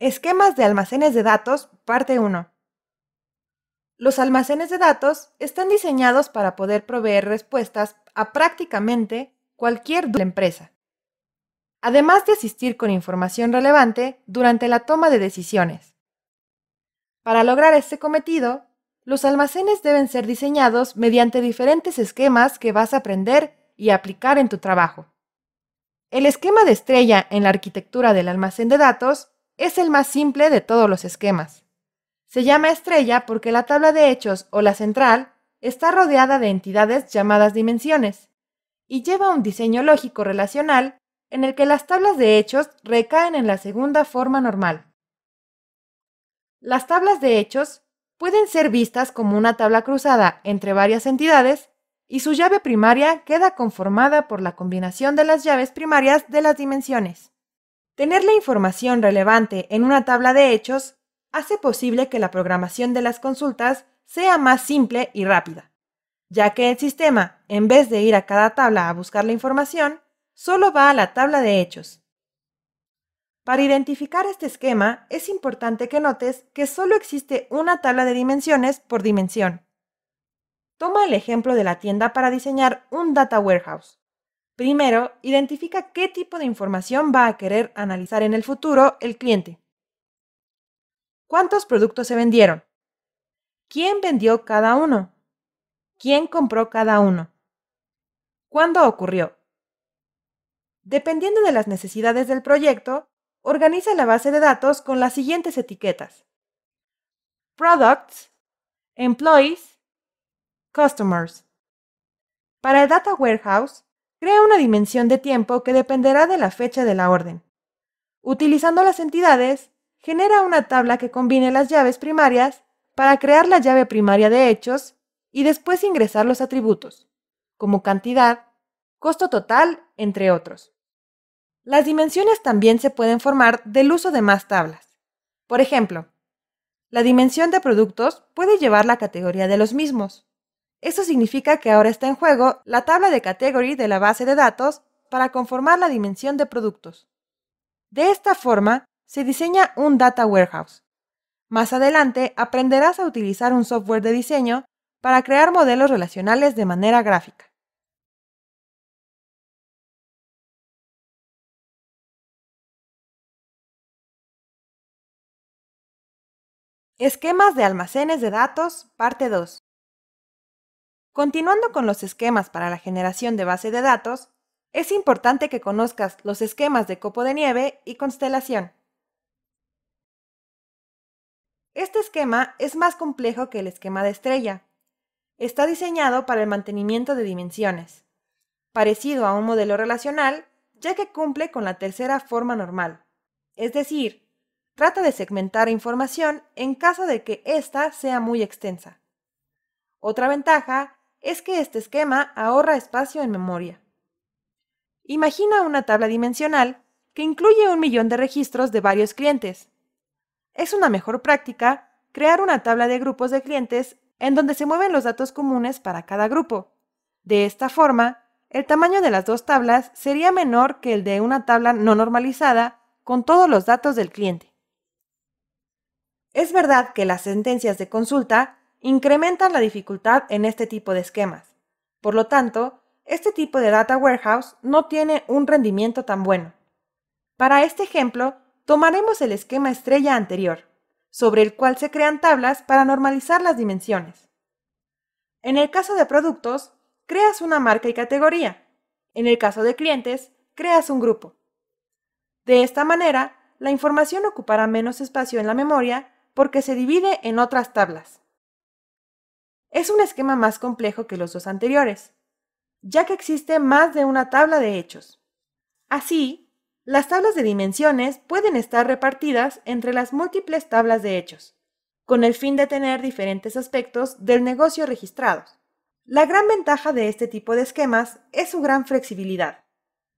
Esquemas de almacenes de datos, parte 1. Los almacenes de datos están diseñados para poder proveer respuestas a prácticamente cualquier de la empresa, además de asistir con información relevante durante la toma de decisiones. Para lograr este cometido, los almacenes deben ser diseñados mediante diferentes esquemas que vas a aprender y aplicar en tu trabajo. El esquema de estrella en la arquitectura del almacén de datos es el más simple de todos los esquemas. Se llama estrella porque la tabla de hechos o la central está rodeada de entidades llamadas dimensiones y lleva un diseño lógico relacional en el que las tablas de hechos recaen en la segunda forma normal. Las tablas de hechos pueden ser vistas como una tabla cruzada entre varias entidades y su llave primaria queda conformada por la combinación de las llaves primarias de las dimensiones. Tener la información relevante en una tabla de hechos hace posible que la programación de las consultas sea más simple y rápida, ya que el sistema, en vez de ir a cada tabla a buscar la información, solo va a la tabla de hechos. Para identificar este esquema, es importante que notes que solo existe una tabla de dimensiones por dimensión. Toma el ejemplo de la tienda para diseñar un data warehouse. Primero, identifica qué tipo de información va a querer analizar en el futuro el cliente. ¿Cuántos productos se vendieron? ¿Quién vendió cada uno? ¿Quién compró cada uno? ¿Cuándo ocurrió? Dependiendo de las necesidades del proyecto, organiza la base de datos con las siguientes etiquetas. Products, Employees, Customers. Para el Data Warehouse, crea una dimensión de tiempo que dependerá de la fecha de la orden. Utilizando las entidades, genera una tabla que combine las llaves primarias para crear la llave primaria de hechos y después ingresar los atributos, como cantidad, costo total, entre otros. Las dimensiones también se pueden formar del uso de más tablas. Por ejemplo, la dimensión de productos puede llevar la categoría de los mismos, eso significa que ahora está en juego la tabla de category de la base de datos para conformar la dimensión de productos. De esta forma, se diseña un data warehouse. Más adelante aprenderás a utilizar un software de diseño para crear modelos relacionales de manera gráfica. Esquemas de almacenes de datos, parte 2. Continuando con los esquemas para la generación de base de datos, es importante que conozcas los esquemas de copo de nieve y constelación. Este esquema es más complejo que el esquema de estrella. Está diseñado para el mantenimiento de dimensiones, parecido a un modelo relacional, ya que cumple con la tercera forma normal. Es decir, trata de segmentar información en caso de que ésta sea muy extensa. Otra ventaja es que este esquema ahorra espacio en memoria. Imagina una tabla dimensional que incluye un millón de registros de varios clientes. Es una mejor práctica crear una tabla de grupos de clientes en donde se mueven los datos comunes para cada grupo. De esta forma, el tamaño de las dos tablas sería menor que el de una tabla no normalizada con todos los datos del cliente. Es verdad que las sentencias de consulta incrementan la dificultad en este tipo de esquemas. Por lo tanto, este tipo de data warehouse no tiene un rendimiento tan bueno. Para este ejemplo, tomaremos el esquema estrella anterior, sobre el cual se crean tablas para normalizar las dimensiones. En el caso de productos, creas una marca y categoría. En el caso de clientes, creas un grupo. De esta manera, la información ocupará menos espacio en la memoria porque se divide en otras tablas es un esquema más complejo que los dos anteriores, ya que existe más de una tabla de hechos. Así, las tablas de dimensiones pueden estar repartidas entre las múltiples tablas de hechos, con el fin de tener diferentes aspectos del negocio registrados. La gran ventaja de este tipo de esquemas es su gran flexibilidad,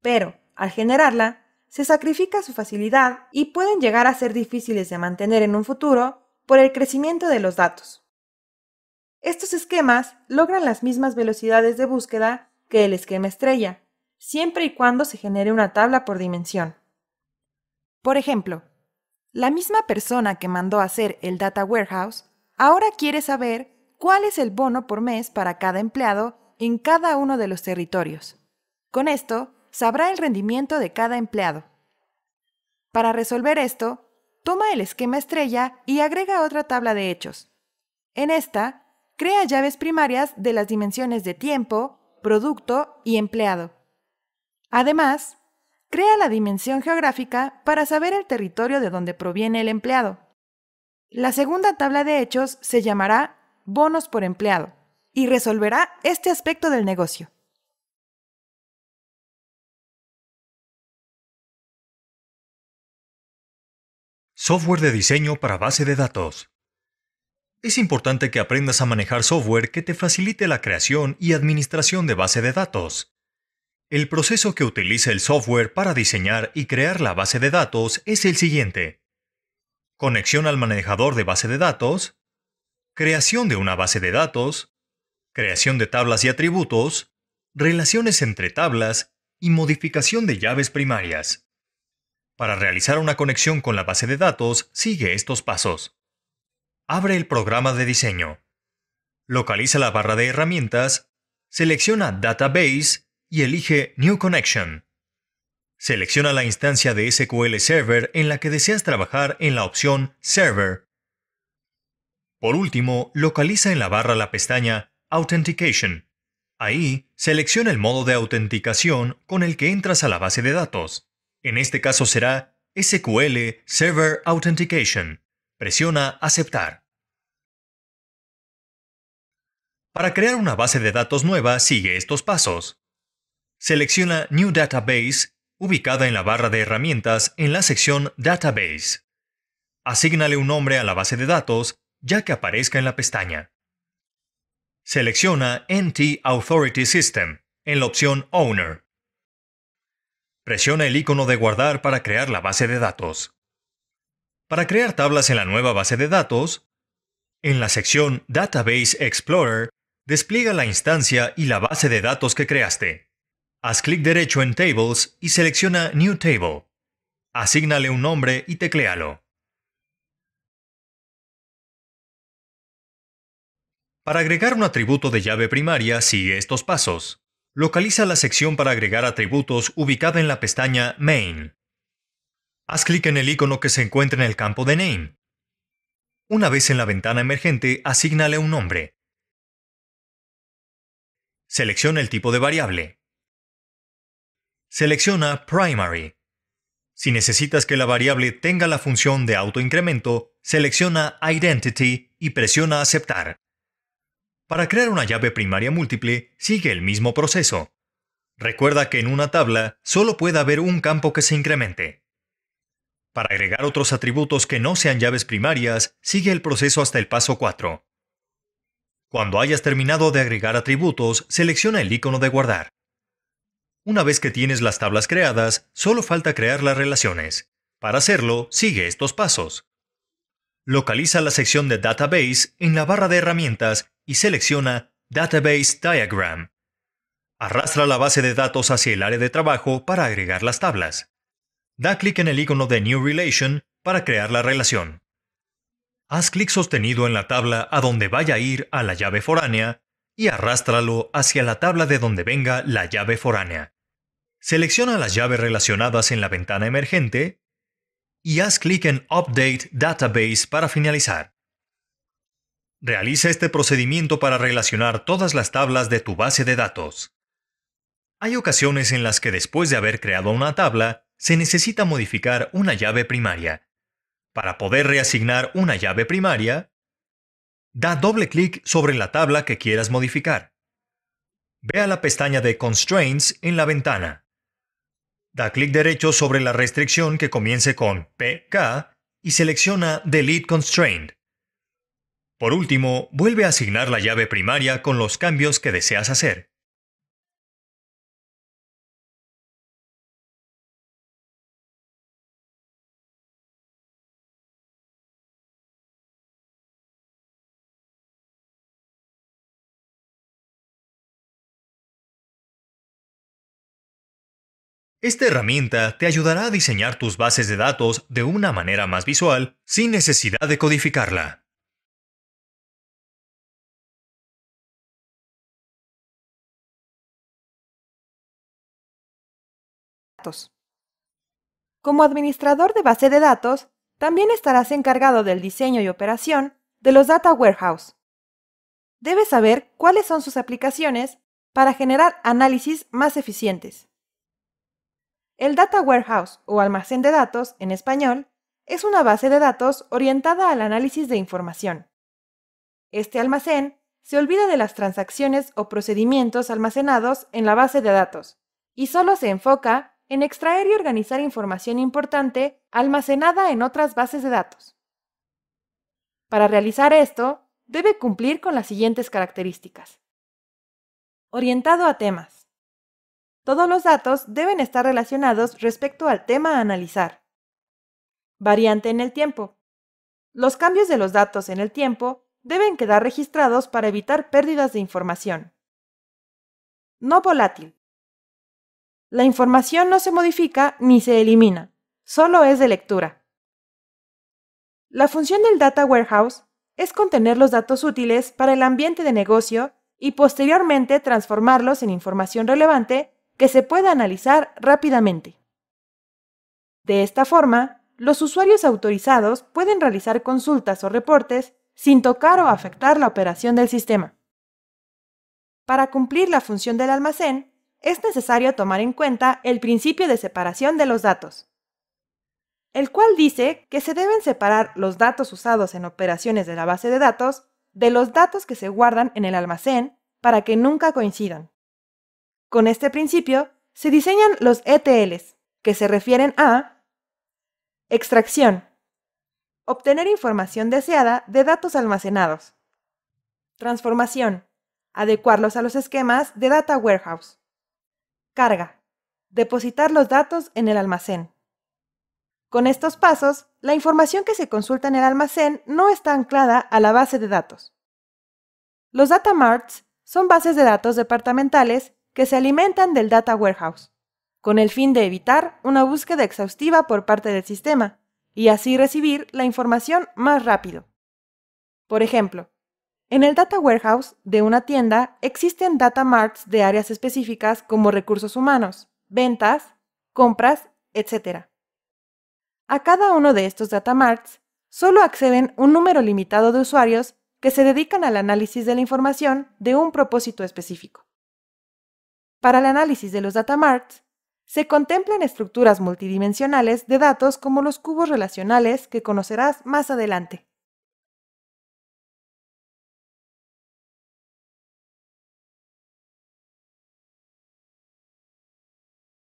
pero, al generarla, se sacrifica su facilidad y pueden llegar a ser difíciles de mantener en un futuro por el crecimiento de los datos. Estos esquemas logran las mismas velocidades de búsqueda que el esquema estrella, siempre y cuando se genere una tabla por dimensión. Por ejemplo, la misma persona que mandó hacer el Data Warehouse ahora quiere saber cuál es el bono por mes para cada empleado en cada uno de los territorios. Con esto, sabrá el rendimiento de cada empleado. Para resolver esto, toma el esquema estrella y agrega otra tabla de hechos. En esta, crea llaves primarias de las dimensiones de tiempo, producto y empleado. Además, crea la dimensión geográfica para saber el territorio de donde proviene el empleado. La segunda tabla de hechos se llamará bonos por empleado y resolverá este aspecto del negocio. Software de diseño para base de datos. Es importante que aprendas a manejar software que te facilite la creación y administración de base de datos. El proceso que utiliza el software para diseñar y crear la base de datos es el siguiente. Conexión al manejador de base de datos, creación de una base de datos, creación de tablas y atributos, relaciones entre tablas y modificación de llaves primarias. Para realizar una conexión con la base de datos, sigue estos pasos abre el programa de diseño. Localiza la barra de herramientas, selecciona Database y elige New Connection. Selecciona la instancia de SQL Server en la que deseas trabajar en la opción Server. Por último, localiza en la barra la pestaña Authentication. Ahí, selecciona el modo de autenticación con el que entras a la base de datos. En este caso será SQL Server Authentication. Presiona Aceptar. Para crear una base de datos nueva, sigue estos pasos. Selecciona New Database, ubicada en la barra de herramientas en la sección Database. Asígnale un nombre a la base de datos, ya que aparezca en la pestaña. Selecciona NT Authority System en la opción Owner. Presiona el icono de guardar para crear la base de datos. Para crear tablas en la nueva base de datos, en la sección Database Explorer, Despliega la instancia y la base de datos que creaste. Haz clic derecho en Tables y selecciona New Table. Asígnale un nombre y teclealo. Para agregar un atributo de llave primaria, sigue estos pasos. Localiza la sección para agregar atributos ubicada en la pestaña Main. Haz clic en el icono que se encuentra en el campo de Name. Una vez en la ventana emergente, asígnale un nombre. Selecciona el tipo de variable. Selecciona Primary. Si necesitas que la variable tenga la función de autoincremento, selecciona Identity y presiona Aceptar. Para crear una llave primaria múltiple, sigue el mismo proceso. Recuerda que en una tabla solo puede haber un campo que se incremente. Para agregar otros atributos que no sean llaves primarias, sigue el proceso hasta el paso 4. Cuando hayas terminado de agregar atributos, selecciona el icono de guardar. Una vez que tienes las tablas creadas, solo falta crear las relaciones. Para hacerlo, sigue estos pasos. Localiza la sección de Database en la barra de herramientas y selecciona Database Diagram. Arrastra la base de datos hacia el área de trabajo para agregar las tablas. Da clic en el icono de New Relation para crear la relación. Haz clic sostenido en la tabla a donde vaya a ir a la llave foránea y arrástralo hacia la tabla de donde venga la llave foránea. Selecciona las llaves relacionadas en la ventana emergente y haz clic en Update Database para finalizar. Realiza este procedimiento para relacionar todas las tablas de tu base de datos. Hay ocasiones en las que después de haber creado una tabla, se necesita modificar una llave primaria, para poder reasignar una llave primaria, da doble clic sobre la tabla que quieras modificar. Ve a la pestaña de Constraints en la ventana. Da clic derecho sobre la restricción que comience con PK y selecciona Delete Constraint. Por último, vuelve a asignar la llave primaria con los cambios que deseas hacer. Esta herramienta te ayudará a diseñar tus bases de datos de una manera más visual, sin necesidad de codificarla. Como administrador de base de datos, también estarás encargado del diseño y operación de los Data Warehouse. Debes saber cuáles son sus aplicaciones para generar análisis más eficientes. El Data Warehouse o almacén de datos, en español, es una base de datos orientada al análisis de información. Este almacén se olvida de las transacciones o procedimientos almacenados en la base de datos y solo se enfoca en extraer y organizar información importante almacenada en otras bases de datos. Para realizar esto, debe cumplir con las siguientes características. Orientado a temas todos los datos deben estar relacionados respecto al tema a analizar. Variante en el tiempo. Los cambios de los datos en el tiempo deben quedar registrados para evitar pérdidas de información. No volátil. La información no se modifica ni se elimina, solo es de lectura. La función del Data Warehouse es contener los datos útiles para el ambiente de negocio y posteriormente transformarlos en información relevante que se pueda analizar rápidamente. De esta forma, los usuarios autorizados pueden realizar consultas o reportes sin tocar o afectar la operación del sistema. Para cumplir la función del almacén, es necesario tomar en cuenta el principio de separación de los datos, el cual dice que se deben separar los datos usados en operaciones de la base de datos de los datos que se guardan en el almacén para que nunca coincidan. Con este principio se diseñan los ETLs, que se refieren a extracción, obtener información deseada de datos almacenados, transformación, adecuarlos a los esquemas de Data Warehouse, carga, depositar los datos en el almacén. Con estos pasos, la información que se consulta en el almacén no está anclada a la base de datos. Los data marts son bases de datos departamentales que se alimentan del data warehouse, con el fin de evitar una búsqueda exhaustiva por parte del sistema y así recibir la información más rápido. Por ejemplo, en el data warehouse de una tienda existen data marts de áreas específicas como recursos humanos, ventas, compras, etc. A cada uno de estos data marts solo acceden un número limitado de usuarios que se dedican al análisis de la información de un propósito específico. Para el análisis de los data se contemplan estructuras multidimensionales de datos como los cubos relacionales que conocerás más adelante.